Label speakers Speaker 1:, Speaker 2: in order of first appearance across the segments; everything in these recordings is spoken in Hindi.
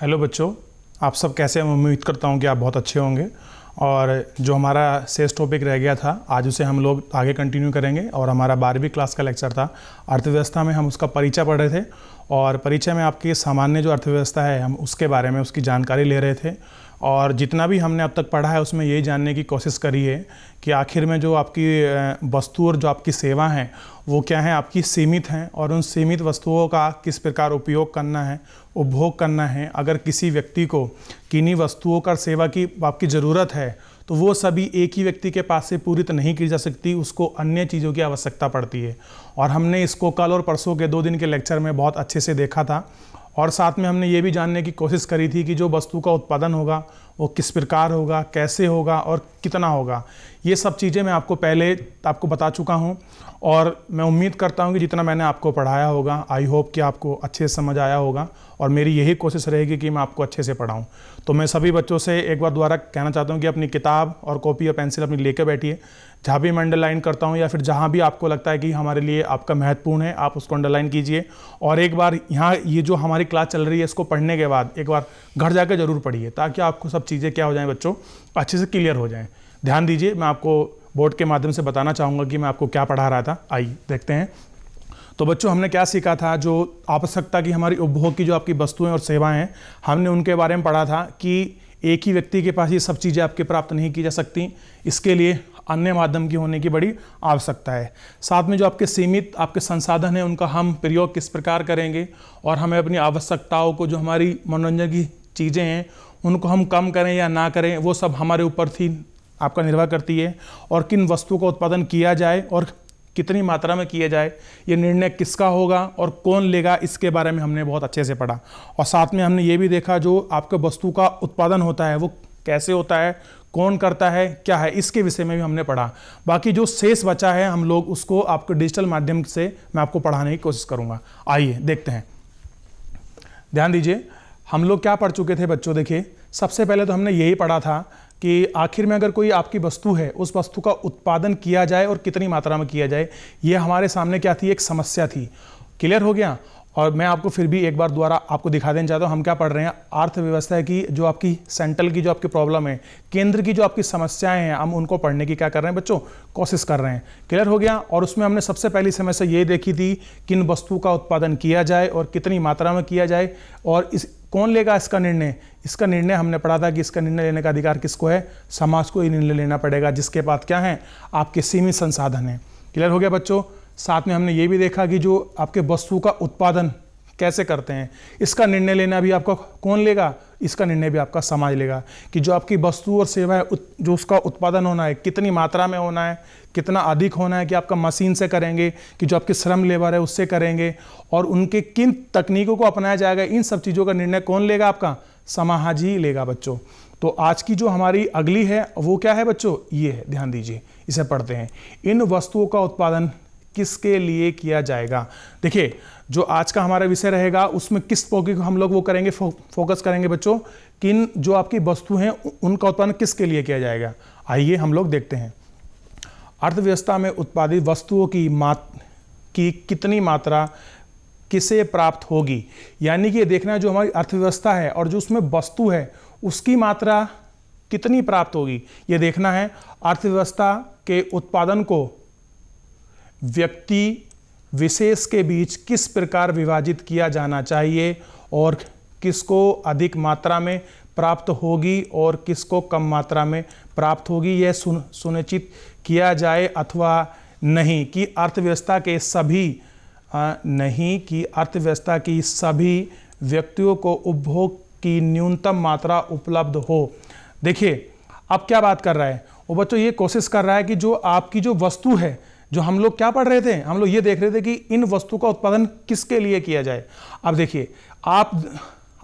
Speaker 1: हेलो बच्चों आप सब कैसे हैं उम्मीद करता हूँ कि आप बहुत अच्छे होंगे और जो हमारा सेस टॉपिक रह गया था आज उसे हम लोग आगे कंटिन्यू करेंगे और हमारा बारहवीं क्लास का लेक्चर था अर्थव्यवस्था में हम उसका परिचय पढ़ रहे थे और परिचय में आपकी सामान्य जो अर्थव्यवस्था है हम उसके बारे में उसकी जानकारी ले रहे थे और जितना भी हमने अब तक पढ़ा है उसमें यही जानने की कोशिश करी है कि आखिर में जो आपकी वस्तु और जो आपकी सेवा हैं वो क्या हैं आपकी सीमित हैं और उन सीमित वस्तुओं का किस प्रकार उपयोग करना है उपभोग करना है अगर किसी व्यक्ति को किन्हीं वस्तुओं का सेवा की आपकी ज़रूरत है तो वो सभी एक ही व्यक्ति के पास से पूरी तो नहीं की जा सकती उसको अन्य चीज़ों की आवश्यकता पड़ती है और हमने इसको कल और परसों के दो दिन के लेक्चर में बहुत अच्छे से देखा था और साथ में हमने ये भी जानने की कोशिश करी थी कि जो वस्तु का उत्पादन होगा वो किस प्रकार होगा कैसे होगा और कितना होगा ये सब चीज़ें मैं आपको पहले आपको बता चुका हूँ और मैं उम्मीद करता हूँ कि जितना मैंने आपको पढ़ाया होगा आई होप कि आपको अच्छे से समझ आया होगा और मेरी यही कोशिश रहेगी कि मैं आपको अच्छे से पढ़ाऊँ तो मैं सभी बच्चों से एक बार दोबारा कहना चाहता हूँ कि अपनी किताब और कॉपी और पेंसिल अपनी लेकर बैठिए जहाँ भी मैं अंडरलाइन करता हूँ या फिर जहाँ भी आपको लगता है कि हमारे लिए आपका महत्वपूर्ण है आप उसको अंडरलाइन कीजिए और एक बार यहाँ ये जो हमारी क्लास चल रही है इसको पढ़ने के बाद एक बार घर जाकर ज़रूर पढ़िए ताकि आपको सब चीज़ें क्या हो जाएँ बच्चों अच्छे से क्लियर हो जाएँ ध्यान दीजिए मैं आपको बोर्ड के माध्यम से बताना चाहूँगा कि मैं आपको क्या पढ़ा रहा था आइए देखते हैं तो बच्चों हमने क्या सीखा था जो आवश्यकता की हमारी उपभोग की जो आपकी वस्तुएं और सेवाएं हैं हमने उनके बारे में पढ़ा था कि एक ही व्यक्ति के पास ये सब चीज़ें आपके प्राप्त नहीं की जा सकती इसके लिए अन्य माध्यम की होने की बड़ी आवश्यकता है साथ में जो आपके सीमित आपके संसाधन हैं उनका हम प्रयोग किस प्रकार करेंगे और हमें अपनी आवश्यकताओं को जो हमारी मनोरंजन की चीज़ें हैं उनको हम कम करें या ना करें वो सब हमारे ऊपर थी आपका निर्वाह करती है और किन वस्तुओं का उत्पादन किया जाए और कितनी मात्रा में किया जाए ये निर्णय किसका होगा और कौन लेगा इसके बारे में हमने बहुत अच्छे से पढ़ा और साथ में हमने ये भी देखा जो आपके वस्तु का उत्पादन होता है वो कैसे होता है कौन करता है क्या है इसके विषय में भी हमने पढ़ा बाकी जो शेष बचा है हम लोग उसको आपके डिजिटल माध्यम से मैं आपको पढ़ाने की कोशिश करूँगा आइए देखते हैं ध्यान दीजिए हम लोग क्या पढ़ चुके थे बच्चों देखिए सबसे पहले तो हमने यही पढ़ा था कि आखिर में अगर कोई आपकी वस्तु है उस वस्तु का उत्पादन किया जाए और कितनी मात्रा में किया जाए ये हमारे सामने क्या थी एक समस्या थी क्लियर हो गया और मैं आपको फिर भी एक बार दोबारा आपको दिखा देना चाहता हूँ हम क्या पढ़ रहे हैं अर्थव्यवस्था की जो आपकी सेंट्रल की जो आपकी प्रॉब्लम है केंद्र की जो आपकी समस्याएं हैं हम उनको पढ़ने की क्या कर रहे हैं बच्चों कोशिश कर रहे हैं क्लियर हो गया और उसमें हमने सबसे पहली समस्या ये देखी थी किन वस्तु का उत्पादन किया जाए और कितनी मात्रा में किया जाए और इस कौन लेगा इसका निर्णय इसका निर्णय हमने पढ़ा था कि इसका निर्णय लेने का अधिकार किसको है समाज को ही निर्णय लेना पड़ेगा जिसके पास क्या है आपके सीमित संसाधन हैं क्लियर हो गया बच्चों साथ में हमने ये भी देखा कि जो आपके वस्तु का उत्पादन कैसे करते हैं इसका निर्णय लेना भी आपका कौन लेगा इसका निर्णय भी आपका समाज लेगा कि जो आपकी वस्तु और सेवा है जो उसका उत्पादन होना है कितनी मात्रा में होना है कितना अधिक होना है कि आपका मशीन से करेंगे कि जो आपके श्रम लेबर है उससे करेंगे और उनके किन तकनीकों को अपनाया जाएगा इन सब चीज़ों का निर्णय कौन लेगा आपका समाज ही लेगा बच्चों तो आज की जो हमारी अगली है वो क्या है बच्चों ये है ध्यान दीजिए इसे पढ़ते हैं इन वस्तुओं का उत्पादन किसके लिए किया जाएगा देखिए जो आज का हमारा विषय रहेगा उसमें किस पौधे को हम लोग वो करेंगे फो, फोकस करेंगे बच्चों किन जो आपकी वस्तु हैं उनका उत्पादन किसके लिए किया जाएगा आइए हम लोग देखते हैं अर्थव्यवस्था में उत्पादित वस्तुओं की मात की कितनी मात्रा किसे प्राप्त होगी यानी कि ये देखना है जो हमारी अर्थव्यवस्था है और जो उसमें वस्तु है उसकी मात्रा कितनी प्राप्त होगी ये देखना है अर्थव्यवस्था के उत्पादन को व्यक्ति विशेष के बीच किस प्रकार विभाजित किया जाना चाहिए और किसको अधिक मात्रा में प्राप्त होगी और किसको कम मात्रा में प्राप्त होगी यह सुन सुनिश्चित किया जाए अथवा नहीं कि अर्थव्यवस्था के सभी आ, नहीं कि अर्थव्यवस्था की सभी व्यक्तियों को उपभोग की न्यूनतम मात्रा उपलब्ध हो देखिए अब क्या बात कर रहा है वो बच्चों ये कोशिश कर रहा है कि जो आपकी जो वस्तु है जो हम लोग क्या पढ़ रहे थे हम लोग ये देख रहे थे कि इन वस्तु का उत्पादन किसके लिए किया जाए अब देखिए आप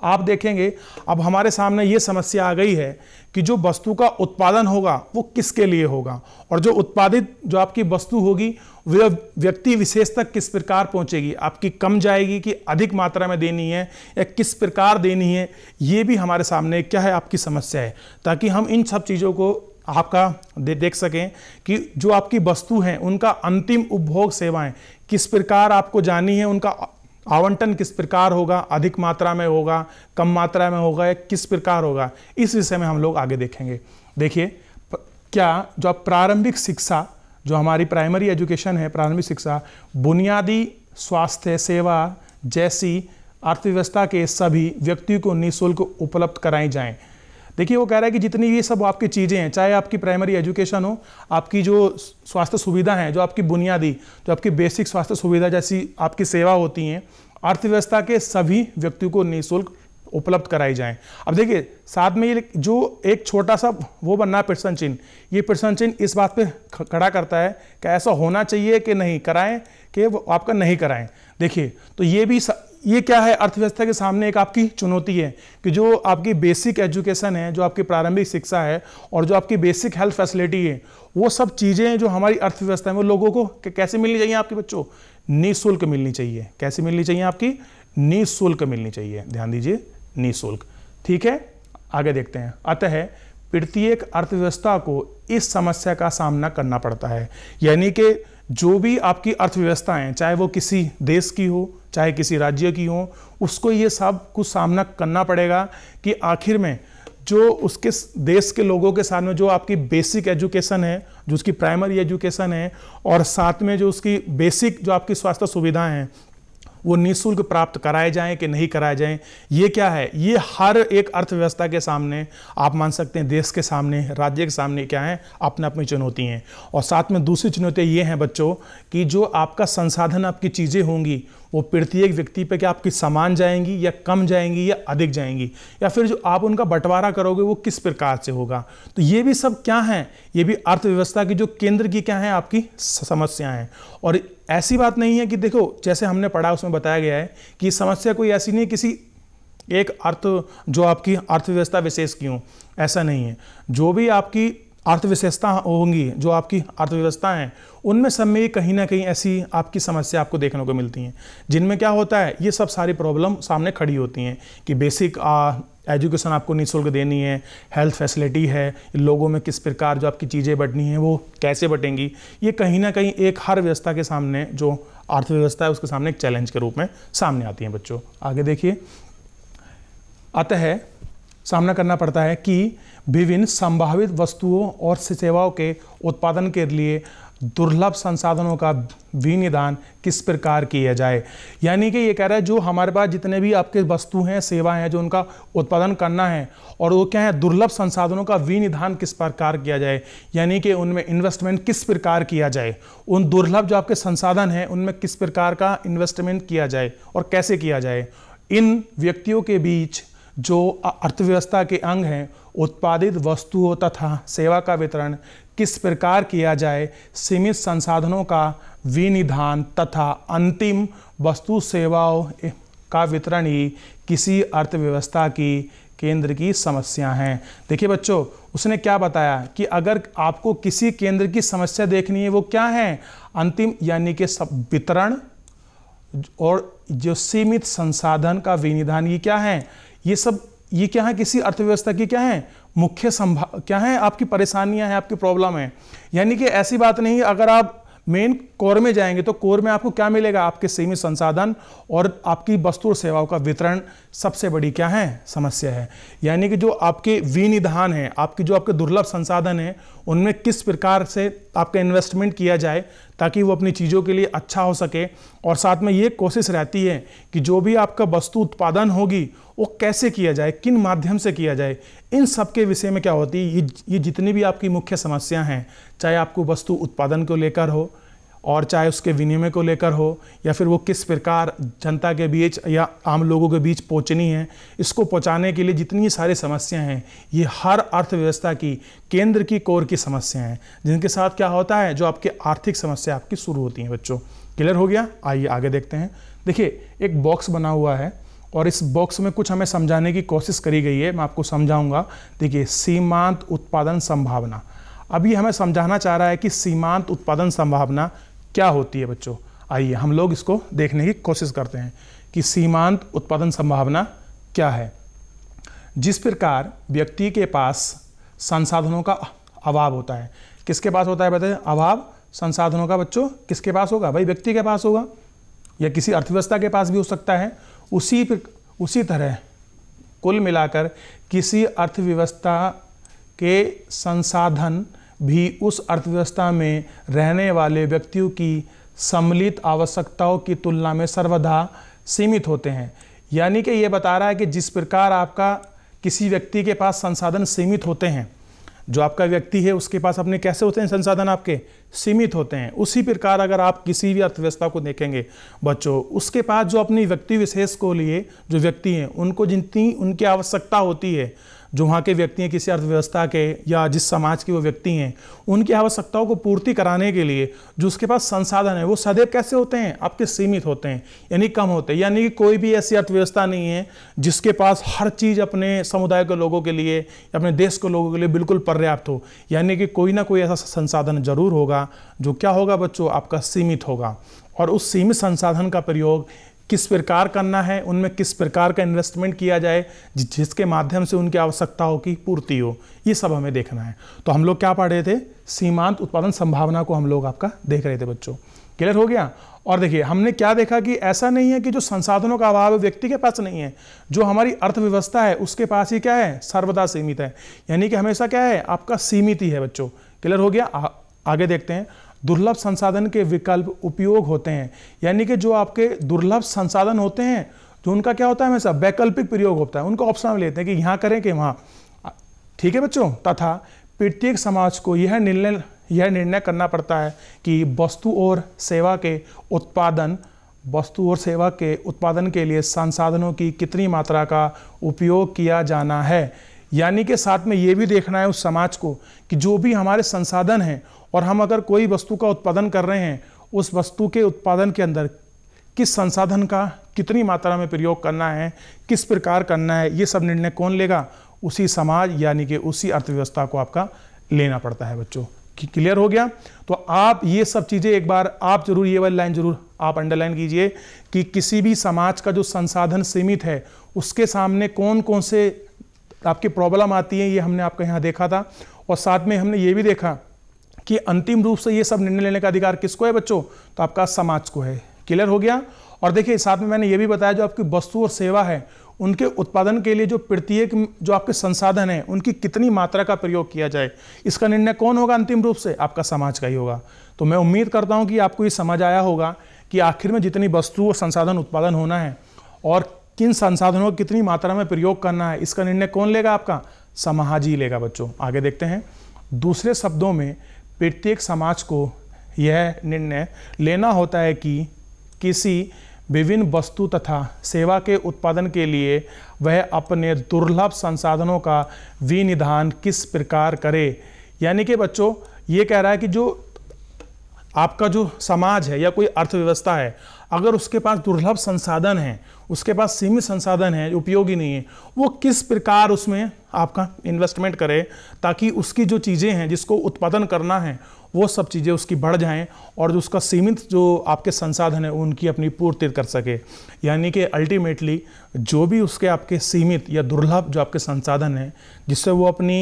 Speaker 1: आप देखेंगे अब हमारे सामने ये समस्या आ गई है कि जो वस्तु का उत्पादन होगा वो किसके लिए होगा और जो उत्पादित जो आपकी वस्तु होगी वह व्यक्ति विशेष तक किस प्रकार पहुंचेगी आपकी कम जाएगी कि अधिक मात्रा में देनी है या किस प्रकार देनी है ये भी हमारे सामने क्या है आपकी समस्या है ताकि हम इन सब चीज़ों को आपका दे देख सकें कि जो आपकी वस्तु हैं उनका अंतिम उपभोग सेवाएं किस प्रकार आपको जानी है उनका आवंटन किस प्रकार होगा अधिक मात्रा में होगा कम मात्रा में होगा या किस प्रकार होगा इस विषय में हम लोग आगे देखेंगे देखिए क्या जो आप प्रारंभिक शिक्षा जो हमारी प्राइमरी एजुकेशन है प्रारंभिक शिक्षा बुनियादी स्वास्थ्य सेवा जैसी अर्थव्यवस्था के सभी व्यक्तियों को निःशुल्क उपलब्ध कराई जाएं देखिए वो कह रहा है कि जितनी ये सब आपकी चीज़ें हैं चाहे आपकी प्राइमरी एजुकेशन हो आपकी जो स्वास्थ्य सुविधा हैं जो आपकी बुनियादी जो आपकी बेसिक स्वास्थ्य सुविधा जैसी आपकी सेवा होती हैं अर्थव्यवस्था के सभी व्यक्तियों को निःशुल्क उपलब्ध कराई जाएं अब देखिए साथ में ये जो एक छोटा सा वो बनना है प्रश्न चिन्ह ये प्रश्न चिन्ह इस बात पे खड़ा करता है कि ऐसा होना चाहिए कि नहीं कराएं कि वो आपका नहीं कराएं देखिए तो ये भी ये क्या है अर्थव्यवस्था के सामने एक आपकी चुनौती है कि जो आपकी बेसिक एजुकेशन है जो आपकी प्रारंभिक शिक्षा है और जो आपकी बेसिक हेल्थ फैसिलिटी है वो सब चीज़ें जो हमारी अर्थव्यवस्था में वो लोगों को कैसे मिलनी चाहिए आपके बच्चों निःशुल्क मिलनी चाहिए कैसे मिलनी चाहिए आपकी निःशुल्क मिलनी चाहिए ध्यान दीजिए निःशुल्क ठीक है आगे देखते हैं अतः प्रत्येक अर्थव्यवस्था को इस समस्या का सामना करना पड़ता है यानी कि जो भी आपकी अर्थव्यवस्थाएं चाहे वो किसी देश की हो चाहे किसी राज्य की हो उसको ये सब कुछ सामना करना पड़ेगा कि आखिर में जो उसके देश के लोगों के साथ में जो आपकी बेसिक एजुकेशन है जो उसकी प्राइमरी एजुकेशन है और साथ में जो उसकी बेसिक जो आपकी स्वास्थ्य सुविधाएं हैं वो निःशुल्क प्राप्त कराए जाएं कि नहीं कराए जाएं ये क्या है ये हर एक अर्थव्यवस्था के सामने आप मान सकते हैं देश के सामने राज्य के सामने क्या है अपने अपनी चुनौती हैं और साथ में दूसरी चुनौती ये हैं बच्चों कि जो आपका संसाधन आपकी चीज़ें होंगी वो प्रत्येक व्यक्ति पे क्या आपकी समान जाएंगी या कम जाएंगी या अधिक जाएंगी या फिर जो आप उनका बंटवारा करोगे वो किस प्रकार से होगा तो ये भी सब क्या हैं ये भी अर्थव्यवस्था की जो केंद्र की क्या है आपकी समस्या हैं और ऐसी बात नहीं है कि देखो जैसे हमने पढ़ा उसमें बताया गया है कि समस्या कोई ऐसी नहीं किसी एक अर्थ जो आपकी अर्थव्यवस्था विशेष की हो ऐसा नहीं है जो भी आपकी अर्थविशेषता होंगी जो आपकी अर्थव्यवस्था है उनमें सब में कहीं ना कहीं ऐसी आपकी समस्या आपको देखने को मिलती हैं जिनमें क्या होता है ये सब सारी प्रॉब्लम सामने खड़ी होती हैं कि बेसिक आ, एजुकेशन आपको निःशुल्क देनी है हेल्थ फैसिलिटी है लोगों में किस प्रकार जो आपकी चीज़ें बटनी हैं वो कैसे बटेंगी ये कहीं ना कहीं एक हर व्यवस्था के सामने जो अर्थव्यवस्था है उसके सामने एक चैलेंज के रूप में सामने आती हैं बच्चों आगे देखिए अतः सामना करना पड़ता है कि विभिन्न संभावित वस्तुओं और सेवाओं के उत्पादन के लिए दुर्लभ संसाधनों का विनिदान किस प्रकार किया जाए यानी कि ये कह रहा है जो हमारे पास जितने भी आपके वस्तु हैं सेवा हैं जो उनका उत्पादन करना है और वो क्या है दुर्लभ संसाधनों का विनिधान किस प्रकार किया जाए यानी कि उनमें इन्वेस्टमेंट किस प्रकार किया जाए उन दुर्लभ जो आपके संसाधन हैं उनमें किस प्रकार का इन्वेस्टमेंट किया जाए और कैसे किया जाए इन व्यक्तियों के बीच जो अर्थव्यवस्था के अंग हैं उत्पादित वस्तुओं तथा सेवा का वितरण किस प्रकार किया जाए सीमित संसाधनों का विनिधान तथा अंतिम वस्तु सेवाओं का वितरण ही किसी अर्थव्यवस्था की केंद्र की समस्या हैं देखिए बच्चों उसने क्या बताया कि अगर आपको किसी केंद्र की समस्या देखनी है वो क्या है अंतिम यानी कि सब वितरण और जो सीमित संसाधन का विनिधान ये क्या है ये सब ये क्या है किसी अर्थव्यवस्था की क्या है मुख्य संभा क्या है आपकी परेशानियां हैं आपकी प्रॉब्लम है यानी कि ऐसी बात नहीं अगर आप मेन कोर में जाएंगे तो कोर में आपको क्या मिलेगा आपके सीमित संसाधन और आपकी वस्तु और सेवाओं का वितरण सबसे बड़ी क्या है समस्या है यानी कि जो आपके विनिधान है आपकी जो आपके दुर्लभ संसाधन है उनमें किस प्रकार से आपका इन्वेस्टमेंट किया जाए ताकि वो अपनी चीज़ों के लिए अच्छा हो सके और साथ में ये कोशिश रहती है कि जो भी आपका वस्तु उत्पादन होगी वो कैसे किया जाए किन माध्यम से किया जाए इन सब के विषय में क्या होती है ये ये जितनी भी आपकी मुख्य समस्याएं हैं चाहे आपको वस्तु उत्पादन को लेकर हो और चाहे उसके विनिमय को लेकर हो या फिर वो किस प्रकार जनता के बीच या आम लोगों के बीच पहुँचनी है इसको पहुँचाने के लिए जितनी सारी समस्याएँ हैं ये हर अर्थव्यवस्था की केंद्र की कोर की समस्या हैं जिनके साथ क्या होता है जो आपकी आर्थिक समस्या आपकी शुरू होती हैं बच्चों क्लियर हो गया आइए आगे देखते हैं देखिए एक बॉक्स बना हुआ है और इस बॉक्स में कुछ हमें समझाने की कोशिश करी गई है मैं आपको समझाऊंगा देखिए सीमांत उत्पादन संभावना अभी हमें समझाना चाह रहा है कि सीमांत उत्पादन संभावना क्या होती है बच्चों आइए हम लोग इसको देखने की कोशिश करते हैं कि सीमांत उत्पादन संभावना क्या है जिस प्रकार व्यक्ति के पास संसाधनों का अभाव होता है किसके पास होता है बताए अभाव संसाधनों का बच्चों किसके पास होगा भाई व्यक्ति के पास होगा या किसी अर्थव्यवस्था के पास भी हो सकता है उसी उसी तरह कुल मिलाकर किसी अर्थव्यवस्था के संसाधन भी उस अर्थव्यवस्था में रहने वाले व्यक्तियों की सम्मिलित आवश्यकताओं की तुलना में सर्वदा सीमित होते हैं यानी कि ये बता रहा है कि जिस प्रकार आपका किसी व्यक्ति के पास संसाधन सीमित होते हैं जो आपका व्यक्ति है उसके पास अपने कैसे होते हैं संसाधन आपके सीमित होते हैं उसी प्रकार अगर आप किसी भी अर्थव्यवस्था को देखेंगे बच्चों उसके पास जो अपनी व्यक्ति विशेष को लिए जो व्यक्ति हैं उनको जितनी उनकी आवश्यकता होती है जो वहाँ के व्यक्ति हैं किसी अर्थव्यवस्था के या जिस समाज के वो व्यक्ति हैं उनकी आवश्यकताओं को पूर्ति कराने के लिए जो उसके पास संसाधन है वो सदैव कैसे होते हैं आपके सीमित होते हैं यानी कम होते हैं यानी कि कोई भी ऐसी अर्थव्यवस्था नहीं है जिसके पास हर चीज़ अपने समुदाय के लोगों के लिए अपने देश के लोगों के लिए बिल्कुल पर्याप्त हो यानी कि कोई ना कोई ऐसा संसाधन जरूर होगा जो क्या होगा बच्चों आपका सीमित होगा और उस सीमित संसाधन का प्रयोग किस प्रकार करना है उनमें किस प्रकार का इन्वेस्टमेंट किया जाए जिसके माध्यम से उनकी आवश्यकताओं की पूर्ति हो ये सब हमें देखना है तो हम लोग क्या पढ़ रहे थे सीमांत उत्पादन संभावना को हम लोग आपका देख रहे थे बच्चों क्लियर हो गया और देखिए हमने क्या देखा कि ऐसा नहीं है कि जो संसाधनों का अभाव व्यक्ति के पास नहीं है जो हमारी अर्थव्यवस्था है उसके पास ही क्या है सर्वदा सीमित है यानी कि हमेशा क्या है आपका सीमित ही है बच्चों क्लियर हो गया आ, आगे देखते हैं दुर्लभ संसाधन के विकल्प उपयोग होते हैं यानी कि जो आपके दुर्लभ संसाधन होते हैं जो तो उनका क्या होता है हमेशा वैकल्पिक प्रयोग होता है उनको ऑप्शन में लेते हैं कि यहाँ करें कि वहाँ ठीक है बच्चों तथा प्रत्येक समाज को यह निर्णय यह निर्णय करना पड़ता है कि वस्तु और सेवा के उत्पादन वस्तु और सेवा के उत्पादन के लिए संसाधनों की कितनी मात्रा का उपयोग किया जाना है यानी कि साथ में ये भी देखना है उस समाज को कि जो भी हमारे संसाधन हैं और हम अगर कोई वस्तु का उत्पादन कर रहे हैं उस वस्तु के उत्पादन के अंदर किस संसाधन का कितनी मात्रा में प्रयोग करना है किस प्रकार करना है ये सब निर्णय कौन लेगा उसी समाज यानी कि उसी अर्थव्यवस्था को आपका लेना पड़ता है बच्चों क्लियर हो गया तो आप ये सब चीज़ें एक बार आप जरूर ये वाली लाइन जरूर आप अंडरलाइन कीजिए कि किसी भी समाज का जो संसाधन सीमित है उसके सामने कौन कौन से आपकी प्रॉब्लम आती है ये हमने आपका यहाँ देखा था और साथ में हमने ये भी देखा कि अंतिम रूप से ये सब निर्णय लेने का अधिकार किसको है बच्चों तो आपका समाज को है क्लियर हो गया और देखिए साथ में मैंने ये भी बताया जो आपकी वस्तु और सेवा है उनके उत्पादन के लिए जो प्रत्येक जो आपके संसाधन है उनकी कितनी मात्रा का प्रयोग किया जाए इसका निर्णय कौन होगा अंतिम रूप से आपका समाज का ही होगा तो मैं उम्मीद करता हूँ कि आपको ये समझ आया होगा कि आखिर में जितनी वस्तु और संसाधन उत्पादन होना है और किन संसाधनों को कितनी मात्रा में प्रयोग करना है इसका निर्णय कौन लेगा आपका समाज ही लेगा बच्चों आगे देखते हैं दूसरे शब्दों में प्रत्येक समाज को यह निर्णय लेना होता है कि किसी विभिन्न वस्तु तथा सेवा के उत्पादन के लिए वह अपने दुर्लभ संसाधनों का विनिधान किस प्रकार करे यानी कि बच्चों ये कह रहा है कि जो आपका जो समाज है या कोई अर्थव्यवस्था है अगर उसके पास दुर्लभ संसाधन है उसके पास सीमित संसाधन है उपयोगी नहीं है वो किस प्रकार उसमें आपका इन्वेस्टमेंट करे ताकि उसकी जो चीज़ें हैं जिसको उत्पादन करना है वो सब चीज़ें उसकी बढ़ जाएं और जो उसका सीमित जो आपके संसाधन है उनकी अपनी पूर्ति कर सके यानी कि अल्टीमेटली जो भी उसके आपके सीमित या दुर्लभ जो आपके संसाधन हैं जिससे वो अपनी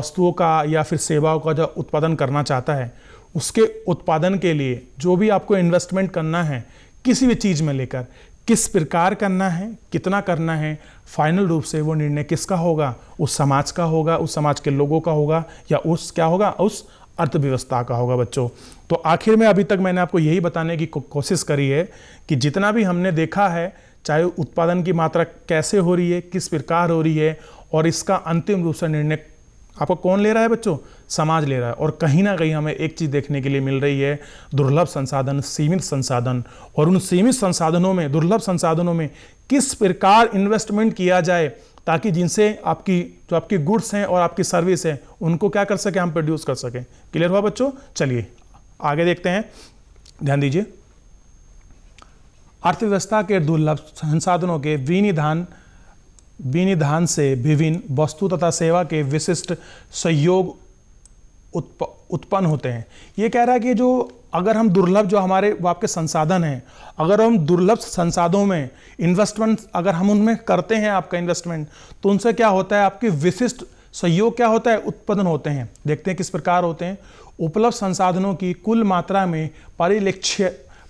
Speaker 1: वस्तुओं का या फिर सेवाओं का जो उत्पादन करना चाहता है उसके उत्पादन के लिए जो भी आपको इन्वेस्टमेंट करना है किसी भी चीज़ में लेकर किस प्रकार करना है कितना करना है फाइनल रूप से वो निर्णय किसका होगा उस समाज का होगा उस समाज के लोगों का होगा या उस क्या होगा उस अर्थव्यवस्था का होगा बच्चों तो आखिर में अभी तक मैंने आपको यही बताने की कोशिश करी है कि जितना भी हमने देखा है चाहे उत्पादन की मात्रा कैसे हो रही है किस प्रकार हो रही है और इसका अंतिम रूप से निर्णय आपको कौन ले रहा है बच्चों समाज ले रहा है और कहीं ना कहीं हमें एक चीज़ देखने के लिए मिल रही है दुर्लभ संसाधन सीमित संसाधन और उन सीमित संसाधनों में दुर्लभ संसाधनों में किस प्रकार इन्वेस्टमेंट किया जाए ताकि जिनसे आपकी जो आपकी गुड्स हैं और आपकी सर्विस है उनको क्या कर सके हम प्रोड्यूस कर सकें क्लियर हुआ बच्चों चलिए आगे देखते हैं ध्यान दीजिए अर्थव्यवस्था के दुर्लभ संसाधनों के विनिधान विनिधान से विभिन्न वस्तु तथा सेवा के विशिष्ट सहयोग उत्प उत्पन्न होते हैं ये कह रहा है कि जो अगर हम दुर्लभ जो हमारे वो आपके संसाधन हैं अगर हम दुर्लभ संसाधनों में इन्वेस्टमेंट अगर हम उनमें करते हैं आपका इन्वेस्टमेंट तो उनसे क्या होता है आपके विशिष्ट सहयोग क्या होता है उत्पन्न होते हैं देखते हैं किस प्रकार होते हैं उपलब्ध संसाधनों की कुल मात्रा में परिलक्ष्य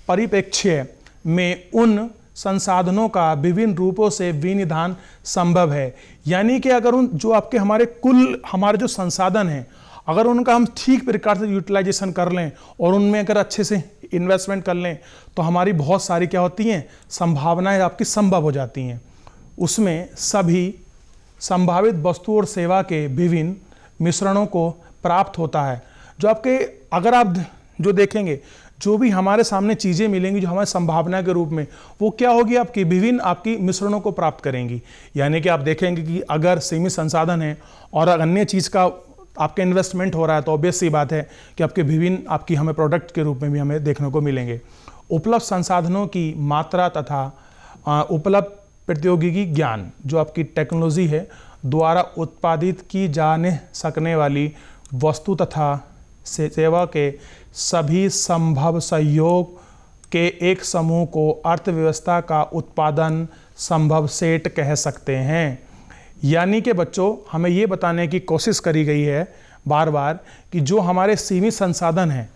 Speaker 1: परिप्रेक्ष्य में उन संसाधनों का विभिन्न रूपों से विनिधान संभव है यानी कि अगर उन जो आपके हमारे कुल हमारे जो संसाधन हैं अगर उनका हम ठीक प्रकार से यूटिलाइजेशन कर लें और उनमें अगर अच्छे से इन्वेस्टमेंट कर लें तो हमारी बहुत सारी क्या होती हैं संभावनाएं है आपकी संभव हो जाती हैं उसमें सभी संभावित वस्तु और सेवा के विभिन्न मिश्रणों को प्राप्त होता है जो आपके अगर आप जो देखेंगे जो भी हमारे सामने चीज़ें मिलेंगी जो हमारे संभावना के रूप में वो क्या होगी आपकी विभिन्न आपकी मिश्रणों को प्राप्त करेंगी यानी कि आप देखेंगे कि अगर सीमित संसाधन है और अन्य चीज़ का आपका इन्वेस्टमेंट हो रहा है तो ऑब्वियस सी बात है कि आपके विभिन्न आपकी हमें प्रोडक्ट के रूप में भी हमें देखने को मिलेंगे उपलब्ध संसाधनों की मात्रा तथा उपलब्ध प्रतियोगिकी ज्ञान जो आपकी टेक्नोलॉजी है द्वारा उत्पादित की जाने सकने वाली वस्तु तथा से सेवा के सभी संभव सहयोग के एक समूह को अर्थव्यवस्था का उत्पादन संभव सेट कह सकते हैं यानी कि बच्चों हमें ये बताने की कोशिश करी गई है बार बार कि जो हमारे सीमित संसाधन हैं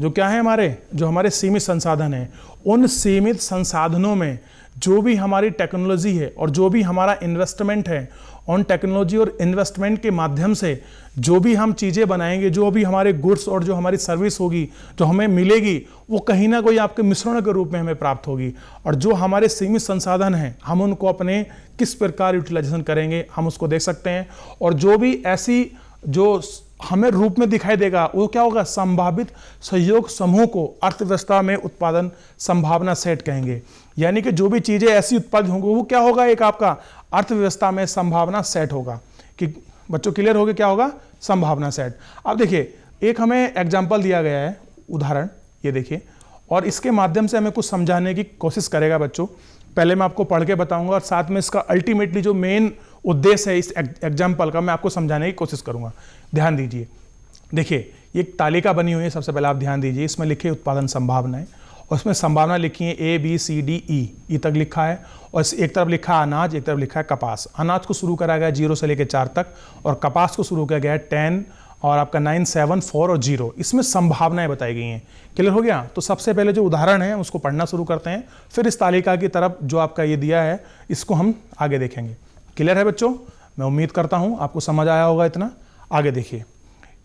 Speaker 1: जो क्या है हमारे जो हमारे सीमित संसाधन हैं उन सीमित संसाधनों में जो भी हमारी टेक्नोलॉजी है और जो भी हमारा इन्वेस्टमेंट है ऑन टेक्नोलॉजी और इन्वेस्टमेंट के माध्यम से जो भी हम चीज़ें बनाएंगे जो भी हमारे गुड्स और जो हमारी सर्विस होगी जो हमें मिलेगी वो कहीं ना कहीं आपके मिश्रण के रूप में हमें प्राप्त होगी और जो हमारे सीमित संसाधन हैं हम उनको अपने किस प्रकार यूटिलाइजेशन करेंगे हम उसको देख सकते हैं और जो भी ऐसी जो हमें रूप में दिखाई देगा वो क्या होगा संभावित सहयोग समूह को अर्थव्यवस्था में उत्पादन संभावना सेट कहेंगे यानी कि जो भी चीज़ें ऐसी उत्पादित होंगी वो क्या होगा एक आपका अर्थव्यवस्था में संभावना सेट होगा कि बच्चों क्लियर हो क्या होगा संभावना सेट अब देखिए एक हमें एग्जाम्पल दिया गया है उदाहरण ये देखिए और इसके माध्यम से हमें कुछ समझाने की कोशिश करेगा बच्चों पहले मैं आपको पढ़ के बताऊंगा और साथ में इसका अल्टीमेटली जो मेन उद्देश्य है इस एग्जाम्पल का मैं आपको समझाने की कोशिश करूंगा ध्यान दीजिए देखिए ये एक तालिका बनी हुई है सबसे पहले आप ध्यान दीजिए इसमें लिखे उत्पादन संभावनाएं उसमें संभावना लिखी है A B C D E ई तक लिखा है और एक तरफ लिखा है अनाज एक तरफ लिखा है कपास अनाज को शुरू करा गया जीरो से लेकर चार तक और कपास को शुरू किया गया है टेन और आपका नाइन सेवन फोर और जीरो इसमें संभावनाएं बताई गई हैं क्लियर हो गया तो सबसे पहले जो उदाहरण है उसको पढ़ना शुरू करते हैं फिर इस तालिका की तरफ जो आपका ये दिया है इसको हम आगे देखेंगे क्लियर है बच्चों मैं उम्मीद करता हूँ आपको समझ आया होगा इतना आगे देखिए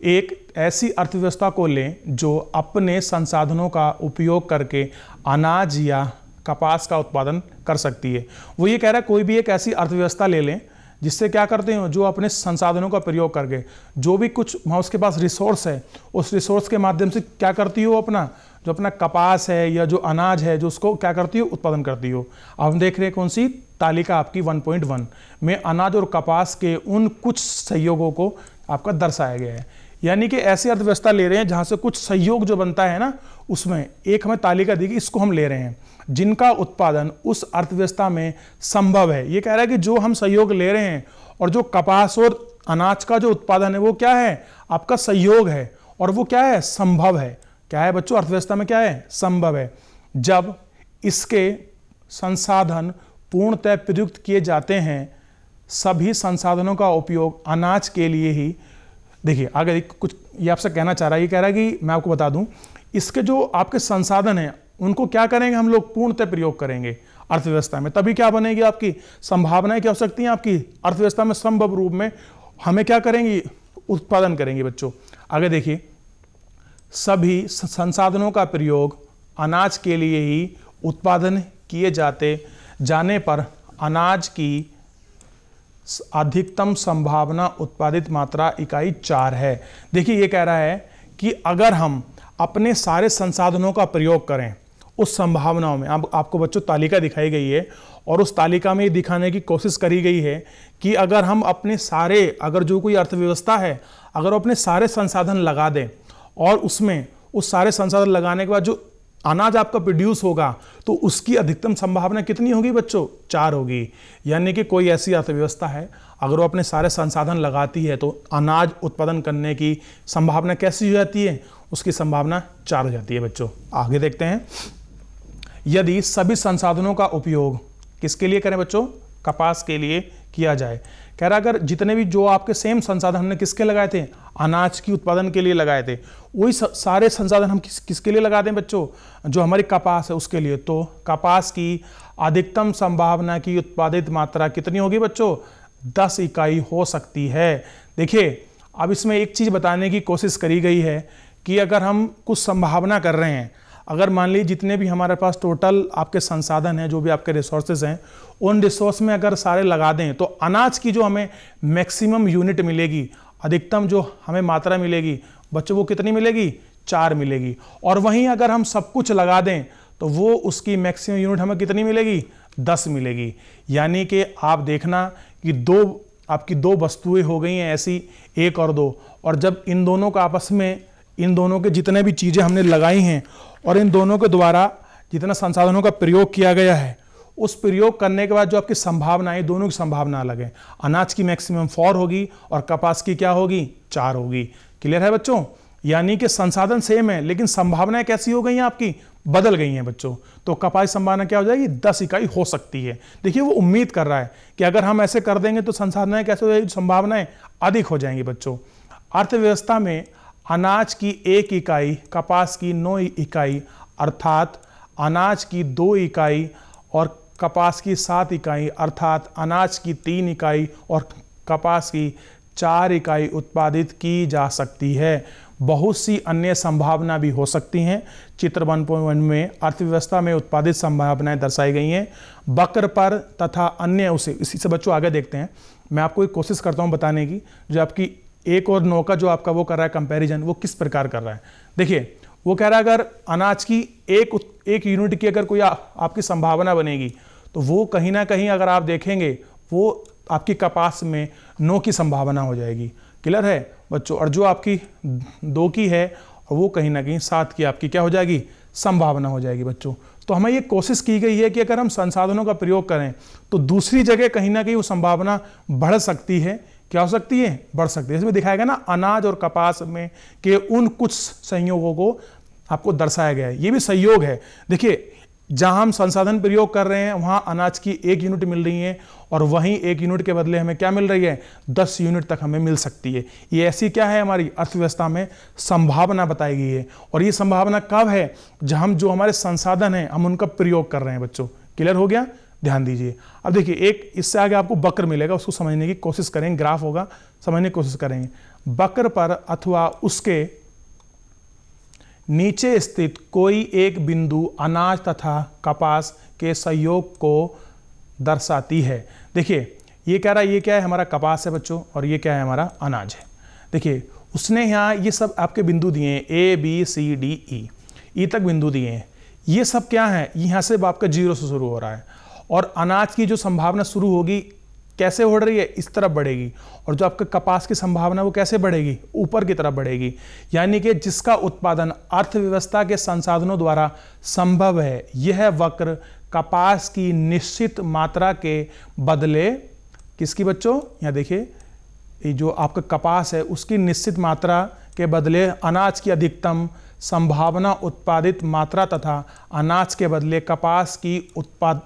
Speaker 1: एक ऐसी अर्थव्यवस्था को लें जो अपने संसाधनों का उपयोग करके अनाज या कपास का उत्पादन कर सकती है वो ये कह रहा है कोई भी एक ऐसी अर्थव्यवस्था ले लें जिससे क्या करते हैं जो अपने संसाधनों का प्रयोग करके जो भी कुछ वहाँ उसके पास रिसोर्स है उस रिसोर्स के माध्यम से क्या करती हो अपना जो अपना कपास है या जो अनाज है जो उसको क्या करती हो उत्पादन करती हो अब हम देख रहे हैं कौन सी तालिका आपकी 1.1 में अनाज और कपास के उन कुछ सहयोगों को आपका दर्शाया गया है यानी कि ऐसी अर्थव्यवस्था ले रहे हैं जहां से कुछ सहयोग जो बनता है ना उसमें एक हमें तालिका दी कि इसको हम ले रहे हैं जिनका उत्पादन उस अर्थव्यवस्था में संभव है ये कह रहा है कि जो हम सहयोग ले रहे हैं और जो कपास और अनाज का जो उत्पादन है वो क्या है आपका सहयोग है और वो क्या है संभव है क्या है बच्चों अर्थव्यवस्था में क्या है संभव है जब इसके संसाधन पूर्णतः प्रयुक्त किए जाते हैं सभी संसाधनों का उपयोग अनाज के लिए ही देखिए आगे कुछ ये आपसे कहना चाह रहा है ये कह रहा है कि मैं आपको बता दूं इसके जो आपके संसाधन हैं उनको क्या करेंगे हम लोग पूर्णतः प्रयोग करेंगे अर्थव्यवस्था में तभी क्या बनेगी आपकी संभावनाएं क्या हो सकती हैं आपकी अर्थव्यवस्था में संभव रूप में हमें क्या करेंगी उत्पादन करेंगे बच्चों आगे देखिए सभी संसाधनों का प्रयोग अनाज के लिए ही उत्पादन किए जाते जाने पर अनाज की अधिकतम संभावना उत्पादित मात्रा इकाई चार है देखिए ये कह रहा है कि अगर हम अपने सारे संसाधनों का प्रयोग करें उस संभावनाओं में आप, आपको बच्चों तालिका दिखाई गई है और उस तालिका में ये दिखाने की कोशिश करी गई है कि अगर हम अपने सारे अगर जो कोई अर्थव्यवस्था है अगर अपने सारे संसाधन लगा दें और उसमें उस सारे संसाधन लगाने के बाद जो अनाज आपका प्रोड्यूस होगा तो उसकी अधिकतम संभावना कितनी होगी बच्चों चार होगी यानी कि कोई ऐसी अर्थव्यवस्था है अगर वो अपने सारे संसाधन लगाती है तो अनाज उत्पादन करने की संभावना कैसी हो जाती है उसकी संभावना चार हो जाती है बच्चों आगे देखते हैं यदि सभी संसाधनों का उपयोग किसके लिए करें बच्चों कपास के लिए किया जाए कह रहा अगर जितने भी जो आपके सेम संसाधन हमने किसके लगाए थे अनाज की उत्पादन के लिए लगाए थे वही सारे संसाधन हम किस किसके लिए लगाते हैं बच्चों जो हमारी कपास है उसके लिए तो कपास की अधिकतम संभावना की उत्पादित मात्रा कितनी होगी बच्चों दस इकाई हो सकती है देखिए अब इसमें एक चीज़ बताने की कोशिश करी गई है कि अगर हम कुछ संभावना कर रहे हैं अगर मान लीजिए जितने भी हमारे पास टोटल आपके संसाधन हैं जो भी आपके रिसोर्सेज हैं उन रिसोर्स में अगर सारे लगा दें तो अनाज की जो हमें मैक्सिमम यूनिट मिलेगी अधिकतम जो हमें मात्रा मिलेगी बच्चों को कितनी मिलेगी चार मिलेगी और वहीं अगर हम सब कुछ लगा दें तो वो उसकी मैक्सिमम यूनिट हमें कितनी मिलेगी दस मिलेगी यानी कि आप देखना कि दो आपकी दो वस्तुएं हो गई हैं ऐसी एक और दो और जब इन दोनों का आपस में इन दोनों के जितने भी चीज़ें हमने लगाई हैं और इन दोनों के द्वारा जितना संसाधनों का प्रयोग किया गया है उस प्रयोग करने के बाद जो आपकी संभावनाएं दोनों की संभावना अलग है अनाज की मैक्सिमम फोर होगी और कपास की क्या होगी चार होगी क्लियर है बच्चों यानी कि संसाधन सेम है लेकिन संभावनाएं कैसी हो गई हैं आपकी बदल गई हैं बच्चों तो कपास संभावना क्या हो जाएगी दस इकाई हो सकती है देखिए वो उम्मीद कर रहा है कि अगर हम ऐसे कर देंगे तो संसाधनाएं कैसे हो जाएगी संभावनाएं अधिक हो जाएंगी बच्चों अर्थव्यवस्था में अनाज की एक इकाई कपास की नौ इकाई अर्थात अनाज की दो इकाई और कपास की सात इकाई अर्थात अनाज की तीन इकाई और कपास की चार इकाई उत्पादित की जा सकती है बहुत सी अन्य संभावना भी हो सकती हैं चित्र वन में अर्थव्यवस्था में उत्पादित संभावनाएं दर्शाई गई हैं बकर पर तथा अन्य उसे इसी से बच्चों आगे देखते हैं मैं आपको एक कोशिश करता हूं बताने की जो आपकी एक और नौ का जो आपका वो कर रहा है कंपैरिजन वो किस प्रकार कर रहा है देखिए वो कह रहा है अगर अनाज की एक एक यूनिट की अगर कोई आ, आपकी संभावना बनेगी तो वो कहीं ना कहीं अगर आप देखेंगे वो आपकी कपास में नौ की संभावना हो जाएगी क्लियर है बच्चों और जो आपकी दो की है और वो कहीं ना कहीं सात की आपकी क्या हो जाएगी संभावना हो जाएगी बच्चों तो हमें ये कोशिश की गई है कि अगर हम संसाधनों का प्रयोग करें तो दूसरी जगह कहीं ना कहीं वो संभावना बढ़ सकती है क्या हो सकती है बढ़ सकती है इसमें दिखाया गया ना अनाज और कपास में के उन कुछ संयोगों को आपको दर्शाया गया है ये भी संयोग है देखिए जहां हम संसाधन प्रयोग कर रहे हैं वहां अनाज की एक यूनिट मिल रही है और वहीं एक यूनिट के बदले हमें क्या मिल रही है दस यूनिट तक हमें मिल सकती है ये ऐसी क्या है हमारी अर्थव्यवस्था में संभावना बताई गई है और ये संभावना कब है जहां हम जो हमारे संसाधन हैं हम उनका प्रयोग कर रहे हैं बच्चों क्लियर हो गया ध्यान दीजिए अब देखिए एक इससे आगे आपको बकर मिलेगा उसको समझने की कोशिश करेंगे ग्राफ होगा समझने की कोशिश करेंगे बकर पर अथवा उसके नीचे स्थित कोई एक बिंदु अनाज तथा कपास के सहयोग को दर्शाती है देखिए ये कह रहा है ये क्या है हमारा कपास है बच्चों और ये क्या है हमारा अनाज है देखिए उसने यहाँ ये सब आपके बिंदु दिए हैं A B C D E ई तक बिंदु दिए हैं ये सब क्या है यहाँ से आपका जीरो से शुरू हो रहा है और अनाज की जो संभावना शुरू होगी कैसे हो रही है इस तरफ बढ़ेगी और जो आपका कपास की संभावना वो कैसे बढ़ेगी ऊपर की तरफ बढ़ेगी यानी कि जिसका उत्पादन अर्थव्यवस्था के संसाधनों द्वारा संभव है यह वक्र कपास की निश्चित मात्रा के बदले किसकी बच्चों यहाँ देखिए जो आपका कपास है उसकी निश्चित मात्रा के बदले अनाज की अधिकतम संभावना उत्पादित मात्रा तथा अनाज के बदले कपास की उत्पाद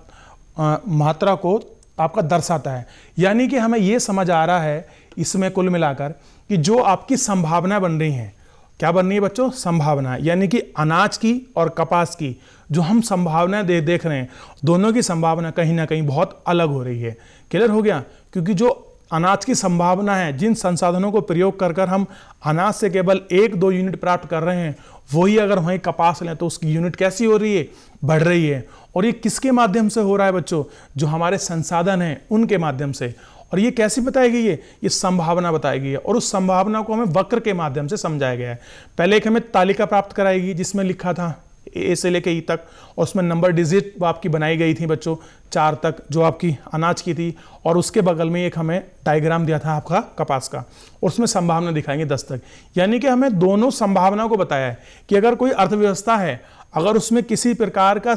Speaker 1: मात्रा को आपका दर्शाता है यानी कि हमें ये समझ आ रहा है इसमें कुल मिलाकर कि जो आपकी संभावना बन रही हैं क्या बन रही है बच्चों संभावना यानी कि अनाज की और कपास की जो हम संभावना दे देख रहे हैं दोनों की संभावना कहीं ना कहीं बहुत अलग हो रही है क्लियर हो गया क्योंकि जो अनाज की संभावना है जिन संसाधनों को प्रयोग कर कर हम अनाज से केवल एक दो यूनिट प्राप्त कर रहे हैं वही अगर वहीं कपास लें तो उसकी यूनिट कैसी हो रही है बढ़ रही है और ये किसके माध्यम से हो रहा है बच्चों जो हमारे संसाधन हैं उनके माध्यम से और ये कैसी बताई गई है ये संभावना बताई गई है और उस संभावना को हमें वक्र के माध्यम से समझाया गया है पहले एक हमें तालिका प्राप्त कराई गई जिसमें लिखा था ए से लेके ई तक और उसमें नंबर डिजिट आपकी बनाई गई थी बच्चों चार तक जो आपकी अनाज की थी और उसके बगल में एक हमें डायग्राम दिया था आपका कपास का और उसमें संभावना दिखाएंगे दस तक यानी कि हमें दोनों संभावनाओं को बताया है कि अगर कोई अर्थव्यवस्था है अगर उसमें किसी प्रकार का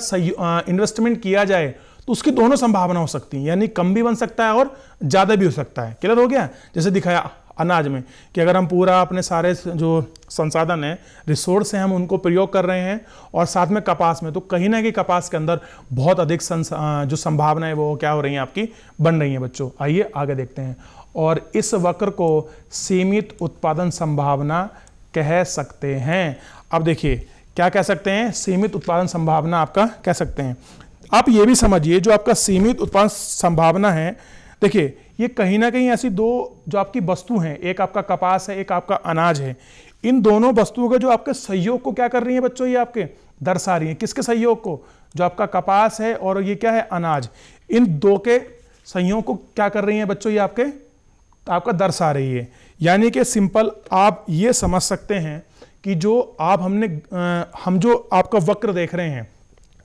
Speaker 1: इन्वेस्टमेंट किया जाए तो उसकी दोनों संभावना हो सकती है यानी कम भी बन सकता है और ज़्यादा भी हो सकता है क्लियर हो गया जैसे दिखाया अनाज में कि अगर हम पूरा अपने सारे जो संसाधन है रिसोर्स हैं हम उनको प्रयोग कर रहे हैं और साथ में कपास में तो कहीं ना कहीं कपास के अंदर बहुत अधिक जो संभावनाएं वो क्या हो रही हैं आपकी बन रही हैं बच्चों आइए आगे देखते हैं और इस वक्र को सीमित उत्पादन संभावना कह सकते हैं अब देखिए क्या कह सकते हैं सीमित उत्पादन संभावना आपका कह सकते हैं आप ये भी समझिए जो आपका सीमित उत्पादन संभावना है देखिए ये कहीं ना कहीं ऐसी दो जो आपकी वस्तु हैं एक आपका कपास है एक आपका अनाज है इन दोनों वस्तुओं के जो आपके सहयोग को क्या कर रही है बच्चों ये आपके दर्शा रही है किसके सहयोग को जो आपका कपास है और ये क्या है अनाज इन दो के संयोग को क्या कर रही है बच्चों ये आपके आपका दर्शा रही है यानी कि सिंपल आप ये समझ सकते हैं कि जो आप हमने हम जो आपका वक्र देख रहे हैं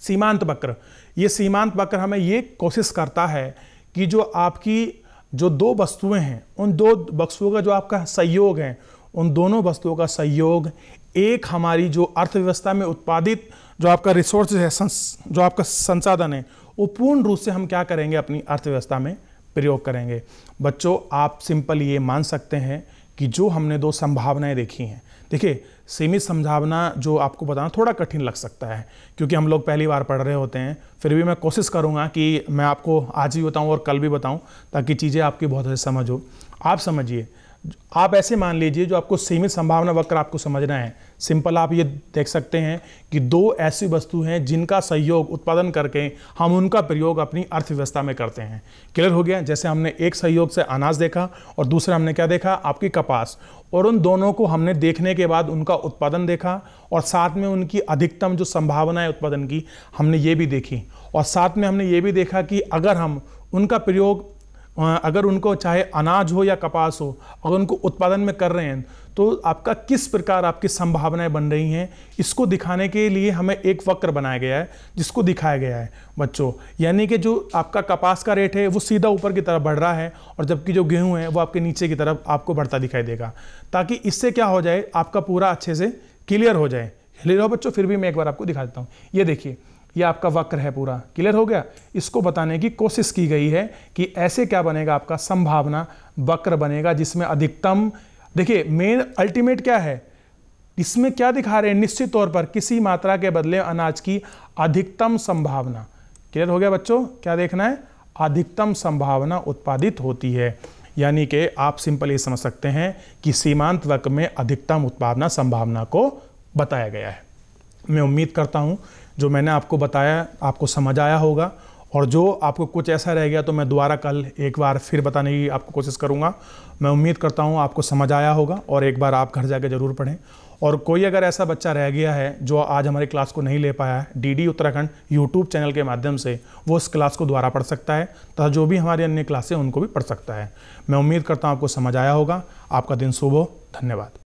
Speaker 1: सीमांत वक्र ये सीमांत वक्र हमें ये कोशिश करता है कि जो आपकी जो दो वस्तुएं हैं उन दो वस्तुओं का जो आपका सहयोग है उन दोनों वस्तुओं का सहयोग एक हमारी जो अर्थव्यवस्था में उत्पादित जो आपका रिसोर्स है जो आपका संसाधन है वो पूर्ण रूप से हम क्या करेंगे अपनी अर्थव्यवस्था में प्रयोग करेंगे बच्चों आप सिंपल ये मान सकते हैं कि जो हमने दो संभावनाएं देखी हैं देखिए सीमित समझावना जो आपको बताना थोड़ा कठिन लग सकता है क्योंकि हम लोग पहली बार पढ़ रहे होते हैं फिर भी मैं कोशिश करूँगा कि मैं आपको आज भी बताऊँ और कल भी बताऊँ ताकि चीज़ें आपकी बहुत अच्छी समझ हो आप समझिए आप ऐसे मान लीजिए जो आपको सीमित संभावना वक्र आपको समझना है सिंपल आप ये देख सकते हैं कि दो ऐसी वस्तु हैं जिनका सहयोग उत्पादन करके हम उनका प्रयोग अपनी अर्थव्यवस्था में करते हैं क्लियर हो गया जैसे हमने एक सहयोग से अनाज देखा और दूसरा हमने क्या देखा आपकी कपास और उन दोनों को हमने देखने के बाद उनका उत्पादन देखा और साथ में उनकी अधिकतम जो संभावना है उत्पादन की हमने ये भी देखी और साथ में हमने ये भी देखा कि अगर हम उनका प्रयोग अगर उनको चाहे अनाज हो या कपास हो अगर उनको उत्पादन में कर रहे हैं तो आपका किस प्रकार आपकी संभावनाएं बन रही हैं इसको दिखाने के लिए हमें एक वक्र बनाया गया है जिसको दिखाया गया है बच्चों यानी कि जो आपका कपास का रेट है वो सीधा ऊपर की तरफ बढ़ रहा है और जबकि जो गेहूँ है वो आपके नीचे की तरफ आपको बढ़ता दिखाई देगा ताकि इससे क्या हो जाए आपका पूरा अच्छे से क्लियर हो जाए क्लियर हो बच्चों फिर भी मैं एक बार आपको दिखा देता हूँ ये देखिए ये आपका वक्र है पूरा क्लियर हो गया इसको बताने की कोशिश की गई है कि ऐसे क्या बनेगा आपका संभावना वक्र बनेगा जिसमें अधिकतम देखिए मेन अल्टीमेट क्या है इसमें क्या दिखा रहे हैं निश्चित तौर पर किसी मात्रा के बदले अनाज की अधिकतम संभावना क्लियर हो गया बच्चों क्या देखना है अधिकतम संभावना उत्पादित होती है यानी कि आप सिंपल ये समझ सकते हैं कि सीमांत वक्र में अधिकतम उत्पादना संभावना को बताया गया है मैं उम्मीद करता हूं जो मैंने आपको बताया आपको समझ आया होगा और जो आपको कुछ ऐसा रह गया तो मैं दोबारा कल एक बार फिर बताने की आपको कोशिश करूँगा मैं उम्मीद करता हूँ आपको समझ आया होगा और एक बार आप घर जाकर ज़रूर पढ़ें और कोई अगर ऐसा बच्चा रह गया है जो आज हमारी क्लास को नहीं ले पाया है D D Uttarakhand YouTube channel के माध्यम से वो उस क्लास को दोबारा पढ़ सकता है तथा जो भी हमारी अन्य क्लासें उनको भी पढ़ सकता है मैं उम्मीद करता हूँ आपको समझ आया होगा आपका दिन शुभ हो धन्यवाद